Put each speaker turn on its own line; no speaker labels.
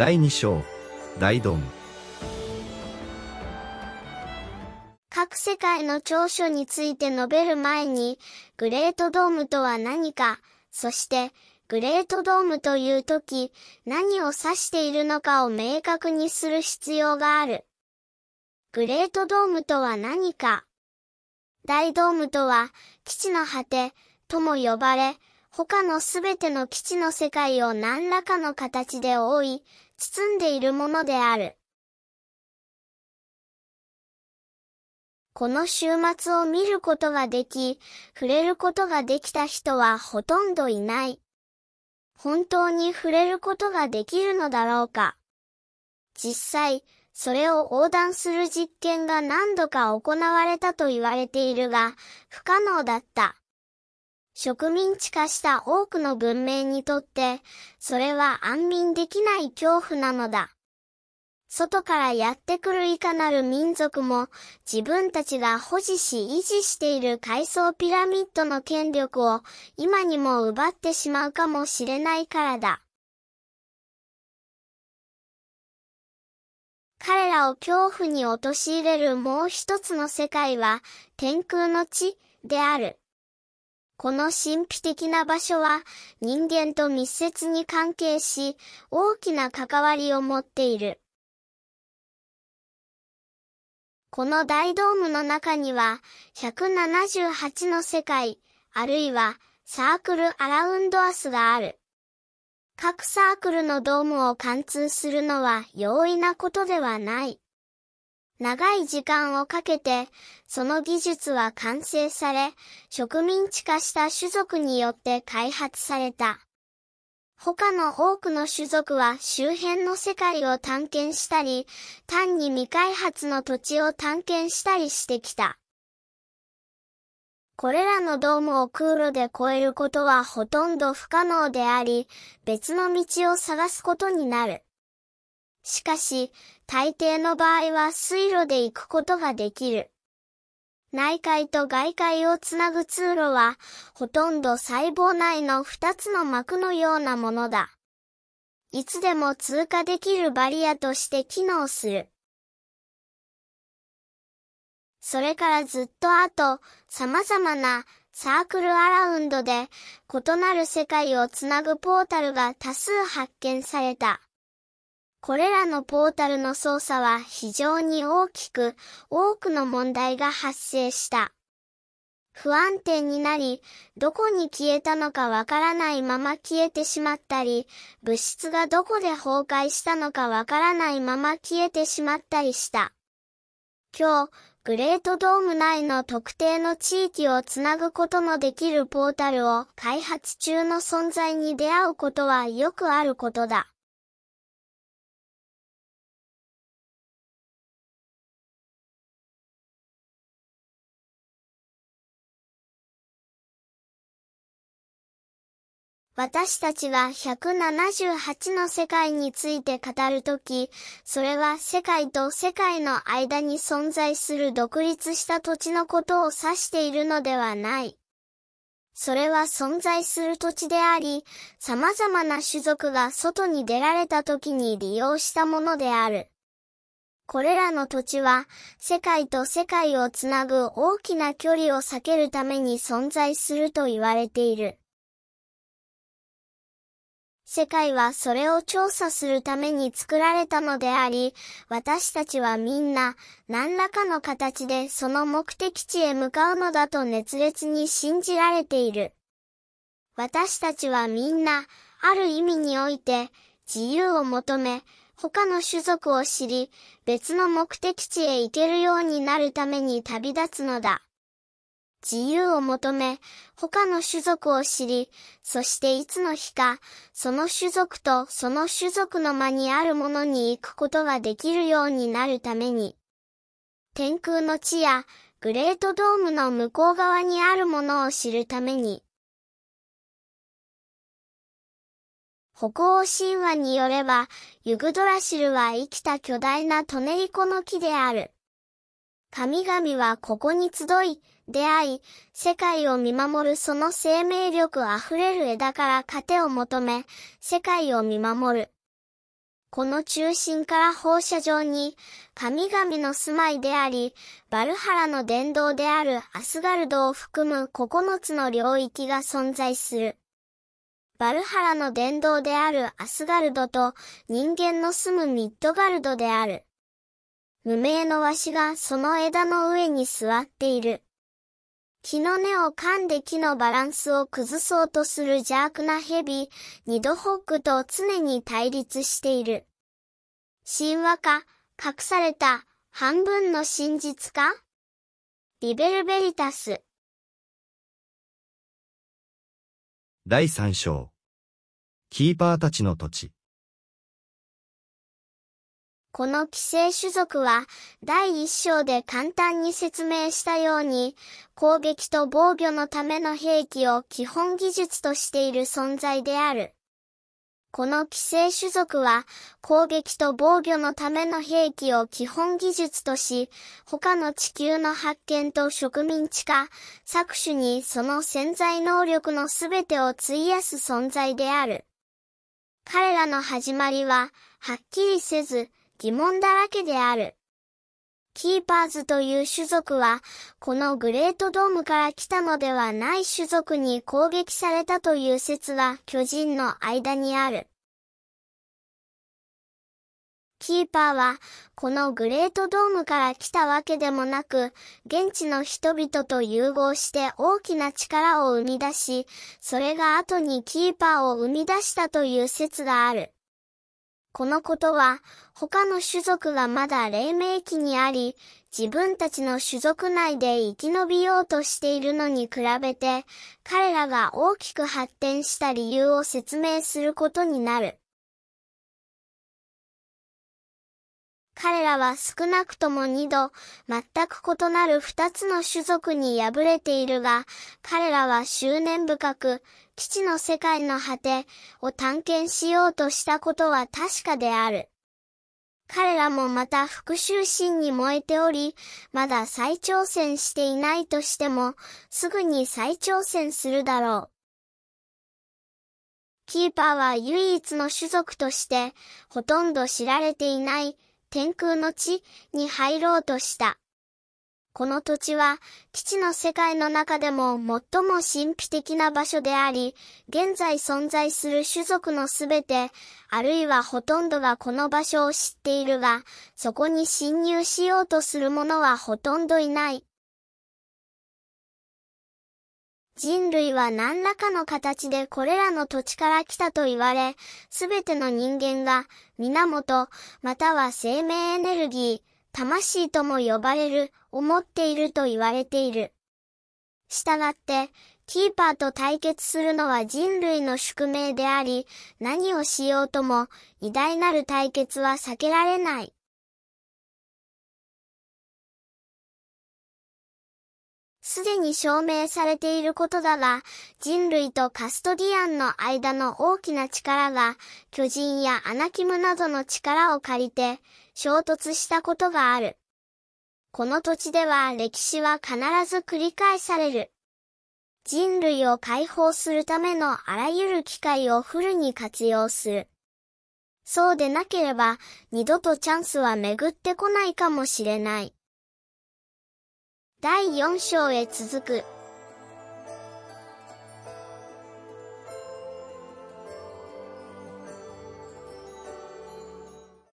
第2章大ドン各世界の長所について述べる前にグレートドームとは何かそしてグレートドームという時何を指しているのかを明確にする必要があるグレートドームとは何か大ドームとは基地の果てとも呼ばれ他のすべての基地の世界を何らかの形で覆い、包んでいるものである。この週末を見ることができ、触れることができた人はほとんどいない。本当に触れることができるのだろうか。実際、それを横断する実験が何度か行われたと言われているが、不可能だった。植民地化した多くの文明にとって、それは安眠できない恐怖なのだ。外からやってくるいかなる民族も、自分たちが保持し維持している階層ピラミッドの権力を、今にも奪ってしまうかもしれないからだ。彼らを恐怖に陥れるもう一つの世界は、天空の地である。この神秘的な場所は人間と密接に関係し、大きな関わりを持っている。この大ドームの中には、178の世界、あるいはサークルアラウンドアスがある。各サークルのドームを貫通するのは容易なことではない。長い時間をかけて、その技術は完成され、植民地化した種族によって開発された。他の多くの種族は周辺の世界を探検したり、単に未開発の土地を探検したりしてきた。これらのドームを空路で越えることはほとんど不可能であり、別の道を探すことになる。しかし、大抵の場合は水路で行くことができる。内海と外界をつなぐ通路は、ほとんど細胞内の2つの膜のようなものだ。いつでも通過できるバリアとして機能する。それからずっと後、様々なサークルアラウンドで異なる世界をつなぐポータルが多数発見された。これらのポータルの操作は非常に大きく、多くの問題が発生した。不安定になり、どこに消えたのかわからないまま消えてしまったり、物質がどこで崩壊したのかわからないまま消えてしまったりした。今日、グレートドーム内の特定の地域をつなぐことのできるポータルを開発中の存在に出会うことはよくあることだ。私たちは178の世界について語るとき、それは世界と世界の間に存在する独立した土地のことを指しているのではない。それは存在する土地であり、様々な種族が外に出られた時に利用したものである。これらの土地は、世界と世界をつなぐ大きな距離を避けるために存在すると言われている。世界はそれを調査するために作られたのであり、私たちはみんな何らかの形でその目的地へ向かうのだと熱烈に信じられている。私たちはみんな、ある意味において、自由を求め、他の種族を知り、別の目的地へ行けるようになるために旅立つのだ。自由を求め、他の種族を知り、そしていつの日か、その種族とその種族の間にあるものに行くことができるようになるために、天空の地やグレートドームの向こう側にあるものを知るために、北欧神話によれば、ユグドラシルは生きた巨大なトネリコの木である。神々はここに集い、出会い、世界を見守るその生命力あふれる枝から糧を求め、世界を見守る。この中心から放射状に、神々の住まいであり、バルハラの殿堂であるアスガルドを含む9つの領域が存在する。バルハラの殿堂であるアスガルドと人間の住むミッドガルドである。無名のわしがその枝の上に座っている。木の根を噛んで木のバランスを崩そうとする邪悪な蛇、ニドホッグと常に対立している。神話か、隠された、半分の真実かリベルベリタス。第三章。キーパーたちの土地。この寄生種族は第一章で簡単に説明したように攻撃と防御のための兵器を基本技術としている存在である。この寄生種族は攻撃と防御のための兵器を基本技術とし、他の地球の発見と植民地化、搾取にその潜在能力の全てを費やす存在である。彼らの始まりは、はっきりせず、疑問だらけである。キーパーズという種族は、このグレートドームから来たのではない種族に攻撃されたという説は巨人の間にある。キーパーは、このグレートドームから来たわけでもなく、現地の人々と融合して大きな力を生み出し、それが後にキーパーを生み出したという説がある。このことは他の種族がまだ黎明期にあり、自分たちの種族内で生き延びようとしているのに比べて、彼らが大きく発展した理由を説明することになる。彼らは少なくとも2度、全く異なる2つの種族に敗れているが、彼らは執念深く、基地の世界の果てを探検しようとしたことは確かである。彼らもまた復讐心に燃えており、まだ再挑戦していないとしても、すぐに再挑戦するだろう。キーパーは唯一の種族として、ほとんど知られていない天空の地に入ろうとした。この土地は、基地の世界の中でも最も神秘的な場所であり、現在存在する種族のすべて、あるいはほとんどがこの場所を知っているが、そこに侵入しようとする者はほとんどいない。人類は何らかの形でこれらの土地から来たと言われ、すべての人間が源、または生命エネルギー、魂とも呼ばれる、思っていると言われている。したがって、キーパーと対決するのは人類の宿命であり、何をしようとも偉大なる対決は避けられない。すでに証明されていることだが、人類とカストディアンの間の大きな力が、巨人やアナキムなどの力を借りて、衝突したことがある。この土地では歴史は必ず繰り返される。人類を解放するためのあらゆる機会をフルに活用する。そうでなければ、二度とチャンスは巡ってこないかもしれない。第4章へ続く。